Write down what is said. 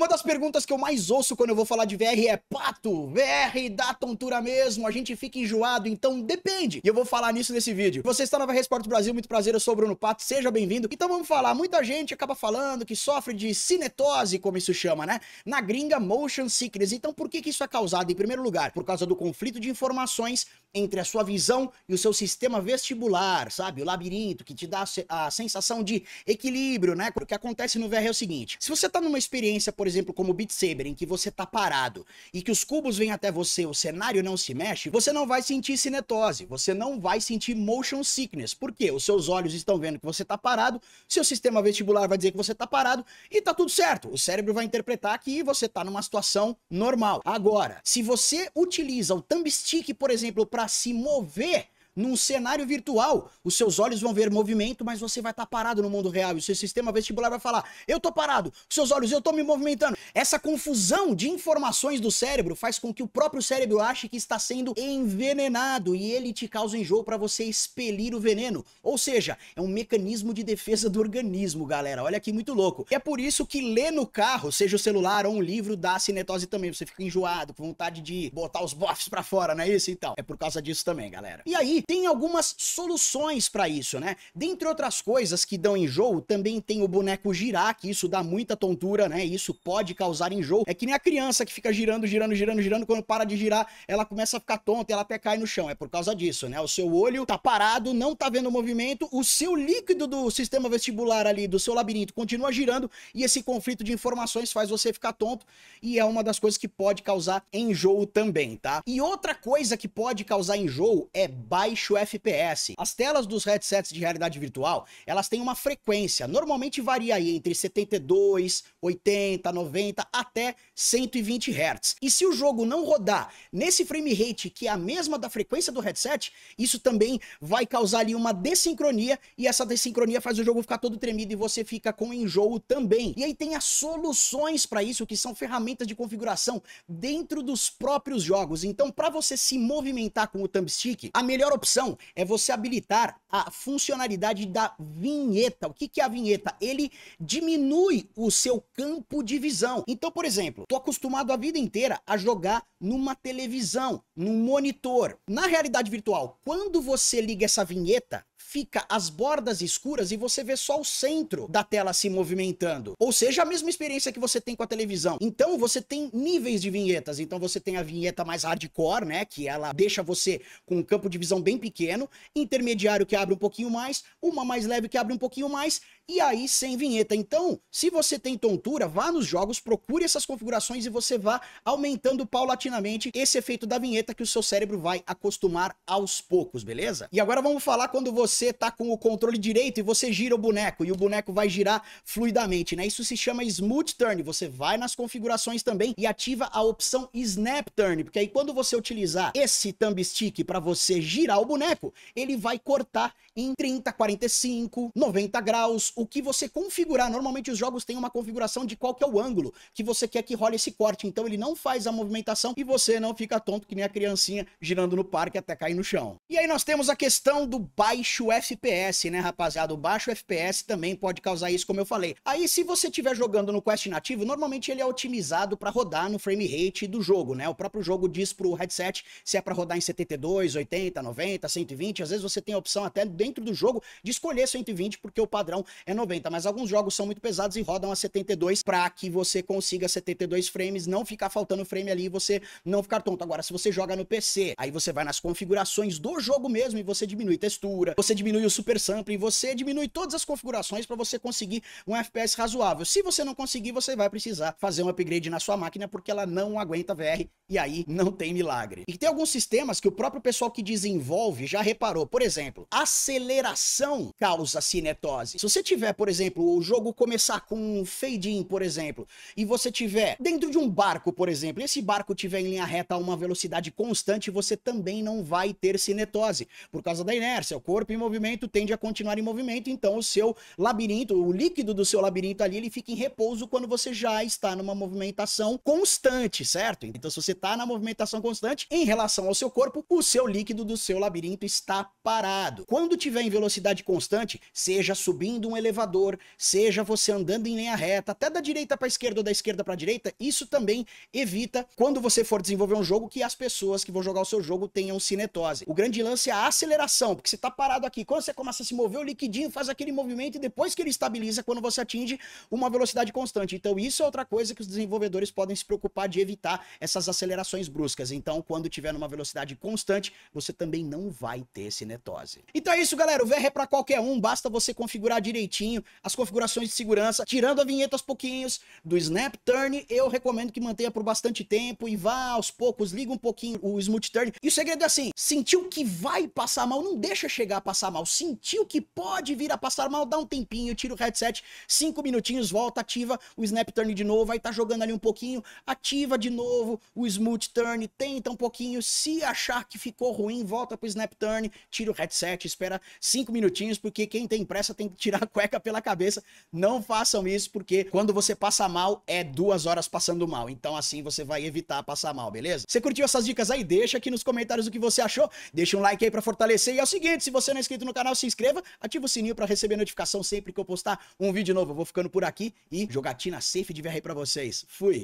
Uma das perguntas que eu mais ouço quando eu vou falar de VR é: Pato, VR dá tontura mesmo, a gente fica enjoado, então depende. E eu vou falar nisso nesse vídeo. Você está na VR Sport Brasil, muito prazer, eu sou o Bruno Pato, seja bem-vindo. Então vamos falar, muita gente acaba falando que sofre de cinetose, como isso chama, né? Na gringa, motion sickness. Então por que, que isso é causado? Em primeiro lugar, por causa do conflito de informações entre a sua visão e o seu sistema vestibular, sabe? O labirinto que te dá a sensação de equilíbrio, né? O que acontece no VR é o seguinte: se você está numa experiência, por exemplo, como Beat Saber, em que você tá parado e que os cubos vêm até você, o cenário não se mexe, você não vai sentir cinetose, você não vai sentir motion sickness. Por quê? Os seus olhos estão vendo que você tá parado, seu sistema vestibular vai dizer que você tá parado e tá tudo certo. O cérebro vai interpretar que você tá numa situação normal. Agora, se você utiliza o thumbstick, por exemplo, para se mover, num cenário virtual. Os seus olhos vão ver movimento, mas você vai estar tá parado no mundo real. E o seu sistema vestibular vai falar: eu tô parado, os seus olhos, eu tô me movimentando. Essa confusão de informações do cérebro faz com que o próprio cérebro ache que está sendo envenenado e ele te causa enjoo para você expelir o veneno. Ou seja, é um mecanismo de defesa do organismo, galera. Olha que muito louco. E é por isso que ler no carro, seja o celular ou um livro, dá cinetose também. Você fica enjoado, com vontade de botar os bofs para fora, não é isso então? É por causa disso também, galera. E aí, tem algumas soluções para isso, né? Dentre outras coisas que dão enjoo, também tem o boneco girar, que isso dá muita tontura, né? Isso pode causar enjoo. É que nem a criança que fica girando, girando, girando, girando, quando para de girar, ela começa a ficar tonta, ela até cai no chão. É por causa disso, né? O seu olho tá parado, não tá vendo movimento, o seu líquido do sistema vestibular ali, do seu labirinto, continua girando e esse conflito de informações faz você ficar tonto e é uma das coisas que pode causar enjoo também, tá? E outra coisa que pode causar enjoo é baixa baixo FPS. As telas dos headsets de realidade virtual, elas têm uma frequência, normalmente varia aí entre 72, 80, 90 até 120 Hz. E se o jogo não rodar nesse frame rate que é a mesma da frequência do headset, isso também vai causar ali uma desincronia e essa desincronia faz o jogo ficar todo tremido e você fica com enjoo também. E aí tem as soluções para isso que são ferramentas de configuração dentro dos próprios jogos. Então, para você se movimentar com o thumbstick, a melhor opção é você habilitar a funcionalidade da vinheta. O que, que é a vinheta? Ele diminui o seu campo de visão. Então, por exemplo, tô acostumado a vida inteira a jogar numa televisão, num monitor. Na realidade virtual, quando você liga essa vinheta, fica as bordas escuras e você vê só o centro da tela se movimentando. Ou seja, a mesma experiência que você tem com a televisão. Então você tem níveis de vinhetas. Então você tem a vinheta mais hardcore, né? Que ela deixa você com um campo de visão bem pequeno, intermediário que abre um pouquinho mais, uma mais leve que abre um pouquinho mais e aí sem vinheta. Então, se você tem tontura, vá nos jogos, procure essas configurações e você vá aumentando paulatinamente esse efeito da vinheta que o seu cérebro vai acostumar aos poucos, beleza? E agora vamos falar quando você tá com o controle direito e você gira o boneco e o boneco vai girar fluidamente, né? Isso se chama smooth turn. Você vai nas configurações também e ativa a opção snap turn, porque aí quando você utilizar esse thumb stick para você girar o boneco, ele vai cortar em 30, 45, 90 graus o que você configurar. Normalmente os jogos têm uma configuração de qual que é o ângulo que você quer que role esse corte. Então ele não faz a movimentação e você não fica tonto que nem a criancinha girando no parque até cair no chão. E aí nós temos a questão do baixo FPS, né, rapaziada? O baixo FPS também pode causar isso, como eu falei. Aí se você estiver jogando no Quest nativo, normalmente ele é otimizado para rodar no frame rate do jogo, né? O próprio jogo diz pro headset se é para rodar em 72, 80, 90, 120. Às vezes você tem a opção até dentro do jogo de escolher 120 porque o padrão é é 90, mas alguns jogos são muito pesados e rodam a 72 para que você consiga 72 frames, não ficar faltando frame ali e você não ficar tonto. Agora, se você joga no PC, aí você vai nas configurações do jogo mesmo e você diminui textura, você diminui o super sampling, você diminui todas as configurações para você conseguir um FPS razoável. Se você não conseguir, você vai precisar fazer um upgrade na sua máquina porque ela não aguenta VR e aí não tem milagre. E tem alguns sistemas que o próprio pessoal que desenvolve já reparou. Por exemplo, aceleração causa cinetose. Se você tiver, por exemplo, o jogo começar com um fade-in, por exemplo, e você tiver dentro de um barco, por exemplo, e esse barco tiver em linha reta a uma velocidade constante, você também não vai ter cinetose, por causa da inércia. O corpo em movimento tende a continuar em movimento, então o seu labirinto, o líquido do seu labirinto ali, ele fica em repouso quando você já está numa movimentação constante, certo? Então, se você está na movimentação constante, em relação ao seu corpo, o seu líquido do seu labirinto está parado. Quando tiver em velocidade constante, seja subindo um elevador, seja você andando em linha reta, até da direita para esquerda ou da esquerda para direita, isso também evita quando você for desenvolver um jogo que as pessoas que vão jogar o seu jogo tenham cinetose. O grande lance é a aceleração, porque você está parado aqui, quando você começa a se mover, o liquidinho faz aquele movimento e depois que ele estabiliza quando você atinge uma velocidade constante. Então isso é outra coisa que os desenvolvedores podem se preocupar de evitar essas acelerações bruscas. Então quando tiver numa velocidade constante, você também não vai ter cinetose. Então é isso, galera. O VR é para qualquer um, basta você configurar direito direitinho as configurações de segurança, tirando a vinheta aos pouquinhos do Snap Turn, eu recomendo que mantenha por bastante tempo e vá aos poucos, liga um pouquinho o Smooth Turn. E o segredo é assim, sentiu que vai passar mal, não deixa chegar a passar mal, sentiu que pode vir a passar mal, dá um tempinho, tira o headset, cinco minutinhos, volta, ativa o Snap Turn de novo, vai tá jogando ali um pouquinho, ativa de novo o Smooth Turn, tenta um pouquinho, se achar que ficou ruim, volta pro Snap Turn, tira o headset, espera cinco minutinhos, porque quem tem pressa tem que tirar cueca pela cabeça. Não façam isso, porque quando você passa mal, é duas horas passando mal. Então assim você vai evitar passar mal, beleza? Você curtiu essas dicas aí? Deixa aqui nos comentários o que você achou. Deixa um like aí pra fortalecer. E é o seguinte, se você não é inscrito no canal, se inscreva, ativa o sininho pra receber notificação sempre que eu postar um vídeo novo. Eu vou ficando por aqui e jogatina safe de aí pra vocês. Fui!